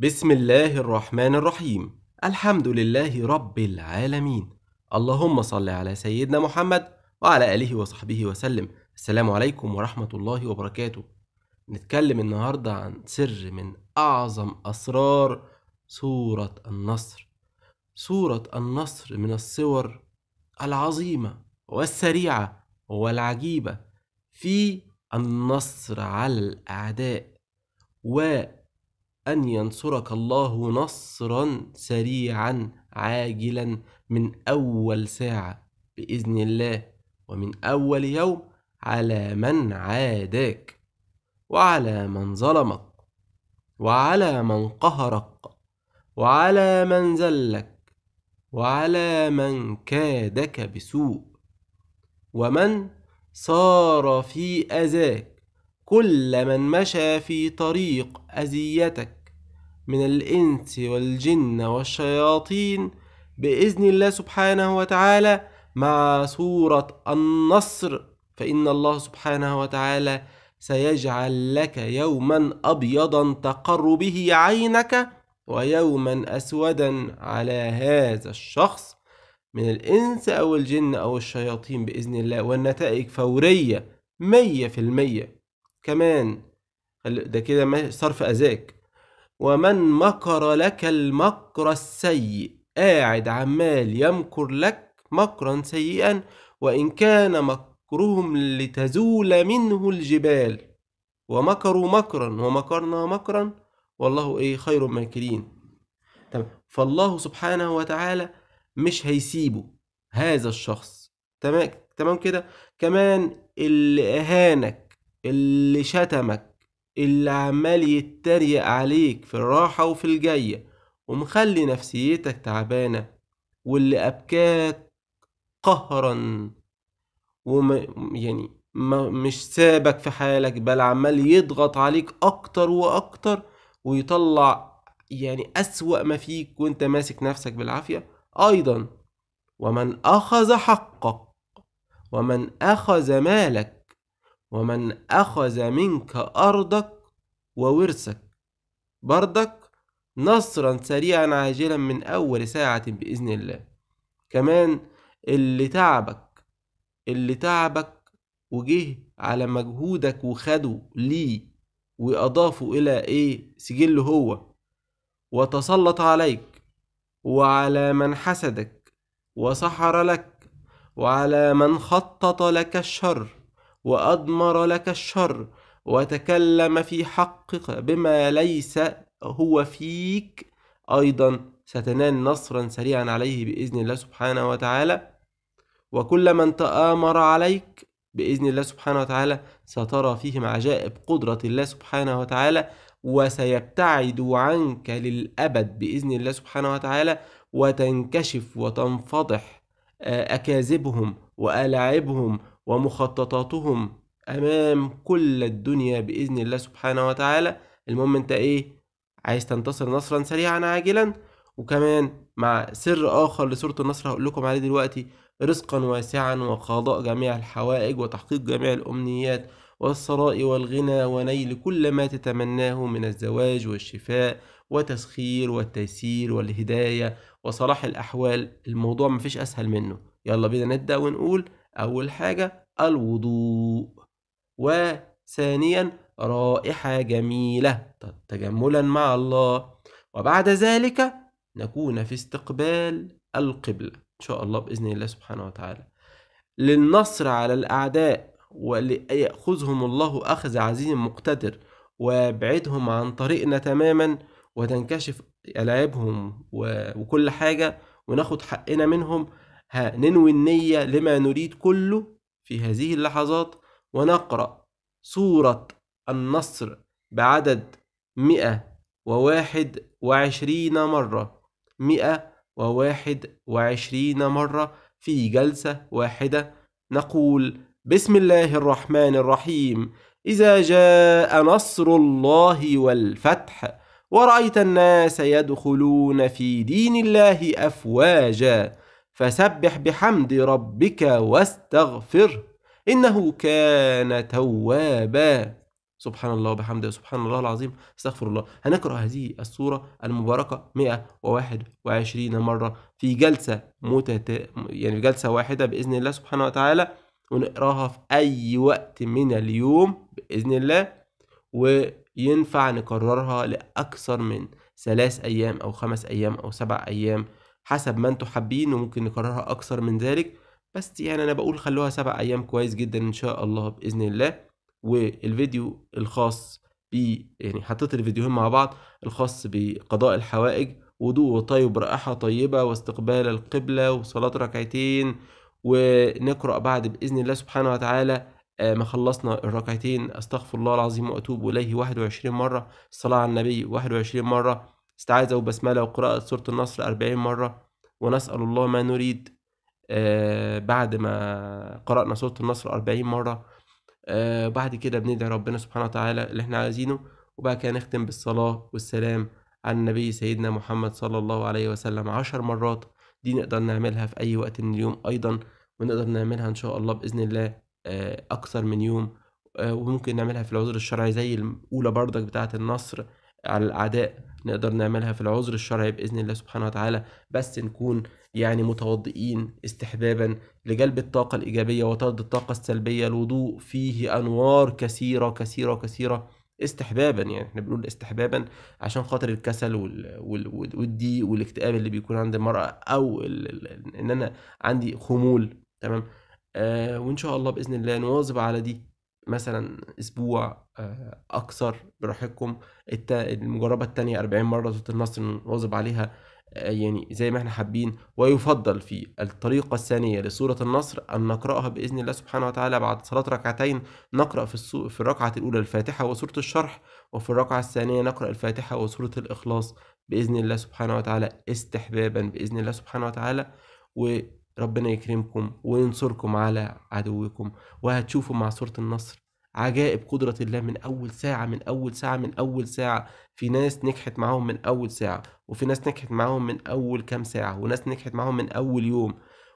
بسم الله الرحمن الرحيم الحمد لله رب العالمين اللهم صل على سيدنا محمد وعلى آله وصحبه وسلم السلام عليكم ورحمة الله وبركاته نتكلم النهاردة عن سر من أعظم أسرار سورة النصر سورة النصر من الصور العظيمة والسريعة والعجيبة في النصر على الأعداء و أن ينصرك الله نصرا سريعا عاجلا من أول ساعة بإذن الله ومن أول يوم على من عاداك وعلى من ظلمك وعلى من قهرك وعلى من ذلك وعلى من كادك بسوء ومن صار في أذاك كل من مشى في طريق أذيتك من الإنس والجن والشياطين بإذن الله سبحانه وتعالى مع سورة النصر فإن الله سبحانه وتعالى سيجعل لك يوما أبيضا تقر به عينك ويوما أسودا على هذا الشخص من الإنس أو الجن أو الشياطين بإذن الله والنتائج فورية مية في المية كمان ده كده صرف أذاك ومن مكر لك المكر السيء قاعد عمال يمكر لك مكرا سيئا وإن كان مكرهم لتزول منه الجبال ومكروا مكرا ومكرنا مكرا والله إيه خير ماكرين تمام فالله سبحانه وتعالى مش هيسيبه هذا الشخص تمام تمام كده كمان اللي اهانك اللي شتمك اللي عمال يتريق عليك في الراحة وفي الجاية ومخلي نفسيتك تعبانة واللي أبكاك قهرا وم يعني ما مش سابك في حالك بل عمال يضغط عليك أكتر وأكتر ويطلع يعني أسوأ ما فيك وانت ماسك نفسك بالعافية أيضا ومن أخذ حقك ومن أخذ مالك ومن أخذ منك أرضك وورثك بردك نصرا سريعا عاجلا من أول ساعة بإذن الله كمان اللي تعبك اللي تعبك وجه على مجهودك وخده ليه وأضافه إلى إيه سجله هو وتسلط عليك وعلى من حسدك وسحر لك وعلى من خطط لك الشر واضمر لك الشر وتكلم في حقك بما ليس هو فيك ايضا ستنال نصرا سريعا عليه باذن الله سبحانه وتعالى وكل من تامر عليك باذن الله سبحانه وتعالى سترى فيهم عجائب قدره الله سبحانه وتعالى وسيبتعدوا عنك للابد باذن الله سبحانه وتعالى وتنكشف وتنفضح آه، اكاذيبهم وألعبهم ومخططاتهم امام كل الدنيا باذن الله سبحانه وتعالى المهم انت ايه عايز تنتصر نصرا سريعا عاجلا وكمان مع سر اخر لسوره النصر هقول لكم عليه دلوقتي رزقا واسعا وقضاء جميع الحوائج وتحقيق جميع الامنيات والثراء والغنى ونيل كل ما تتمناه من الزواج والشفاء وتسخير والتيسير والهداية وصلاح الأحوال الموضوع مفيش أسهل منه يلا بينا نبدأ ونقول أول حاجة الوضوء وثانيا رائحة جميلة تجملا مع الله وبعد ذلك نكون في استقبال القبلة إن شاء الله بإذن الله سبحانه وتعالى للنصر على الأعداء وليأخذهم الله أخذ عزيز مقتدر ويبعدهم عن طريقنا تماما وتنكشف ألعابهم وكل حاجة وناخد حقنا منهم ها ننوي النية لما نريد كله في هذه اللحظات ونقرأ سورة النصر بعدد مئة وواحد وعشرين مرة مئة وواحد وعشرين مرة في جلسة واحدة نقول بسم الله الرحمن الرحيم إذا جاء نصر الله والفتح ورأيت الناس يدخلون في دين الله أفواجا فسبح بحمد ربك واستغفره إنه كان توابا سبحان الله وبحمده سبحان الله العظيم استغفر الله هنقرأ هذه السورة المباركة 121 مرة في جلسة متت... يعني في جلسة واحدة بإذن الله سبحانه وتعالى ونقراها في أي وقت من اليوم بإذن الله وينفع نكررها لأكثر من ثلاث أيام أو خمس أيام أو سبع أيام حسب ما انتوا حابين وممكن نكررها اكثر من ذلك بس يعني انا بقول خلوها سبع ايام كويس جدا ان شاء الله باذن الله والفيديو الخاص ب يعني حطيت الفيديوهين مع بعض الخاص بقضاء الحوائج وضوء طيب رائحة طيبة واستقبال القبلة وصلاة ركعتين ونقرأ بعد بإذن الله سبحانه وتعالى آه، ما خلصنا الركعتين أستغفر الله العظيم وأتوب إليه 21 مرة الصلاة على النبي 21 مرة استعاذة وبسملة وقراءة سورة النصر أربعين مرة ونسأل الله ما نريد آه، بعد ما قرأنا سورة النصر أربعين مرة آه، بعد كده بندعي ربنا سبحانه وتعالى اللي احنا عايزينه وبعد كده نختم بالصلاة والسلام على النبي سيدنا محمد صلى الله عليه وسلم عشر مرات دي نقدر نعملها في أي وقت من اليوم أيضا ونقدر نعملها إن شاء الله بإذن الله آه، أكثر من يوم وممكن نعملها في العذر الشرعي زي الأولى برضك بتاعة النصر على الأعداء نقدر نعملها في العذر الشرعي باذن الله سبحانه وتعالى بس نكون يعني متوضئين استحبابا لجلب الطاقه الايجابيه وطرد الطاقه السلبيه الوضوء فيه انوار كثيره كثيره كثيره استحبابا يعني احنا بنقول استحبابا عشان خاطر الكسل والضيق والاكتئاب اللي بيكون عند المراه او ان انا عندي خمول تمام آه وان شاء الله باذن الله نواظب على دي مثلا اسبوع آه، اكثر براحتكم المجربه الثانيه 40 مره صوت النصر نواظب عليها آه، يعني زي ما احنا حابين ويفضل في الطريقة الثانية لسورة النصر أن نقرأها بإذن الله سبحانه وتعالى بعد صلاة ركعتين نقرأ في, في الركعة الأولى الفاتحة وسورة الشرح وفي الركعة الثانية نقرأ الفاتحة وسورة الإخلاص بإذن الله سبحانه وتعالى استحبابا بإذن الله سبحانه وتعالى و ربنا يكرمكم وينصركم على عدوكم وهتشوفوا مع سورة النصر عجائب قدرة الله من أول ساعة من أول ساعة من أول ساعة في ناس نجحت معاهم من أول ساعة وفي ناس نجحت معاهم من أول كام ساعة وناس نجحت معاهم من أول يوم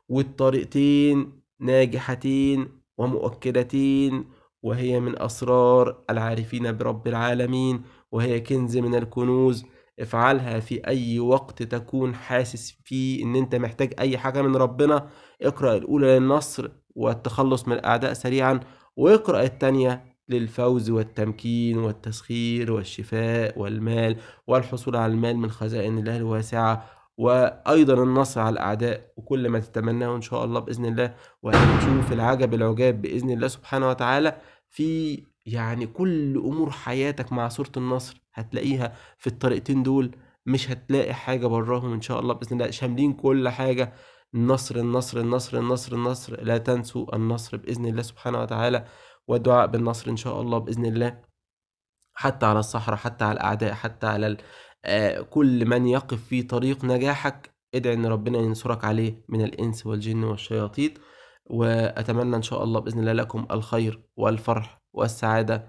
والطريقتين ناجحتين ومؤكدتين وهي من أسرار العارفين برب العالمين وهي كنز من الكنوز افعلها في اي وقت تكون حاسس فيه ان انت محتاج اي حاجة من ربنا اقرأ الاولى للنصر والتخلص من الاعداء سريعا واقرأ التانية للفوز والتمكين والتسخير والشفاء والمال والحصول على المال من خزائن الله الواسعة وأيضا النصر على الأعداء وكل ما تتمناه إن شاء الله بإذن الله وهنشوف العجب العجاب بإذن الله سبحانه وتعالى في يعني كل أمور حياتك مع سورة النصر هتلاقيها في الطريقتين دول مش هتلاقي حاجة براهم إن شاء الله بإذن الله شاملين كل حاجة النصر النصر النصر النصر النصر لا تنسوا النصر بإذن الله سبحانه وتعالى والدعاء بالنصر إن شاء الله بإذن الله حتى على الصحراء حتى على الأعداء حتى على آه، كل من يقف في طريق نجاحك ادعي ان ربنا ينصرك عليه من الانس والجن والشياطين واتمنى ان شاء الله باذن الله لكم الخير والفرح والسعاده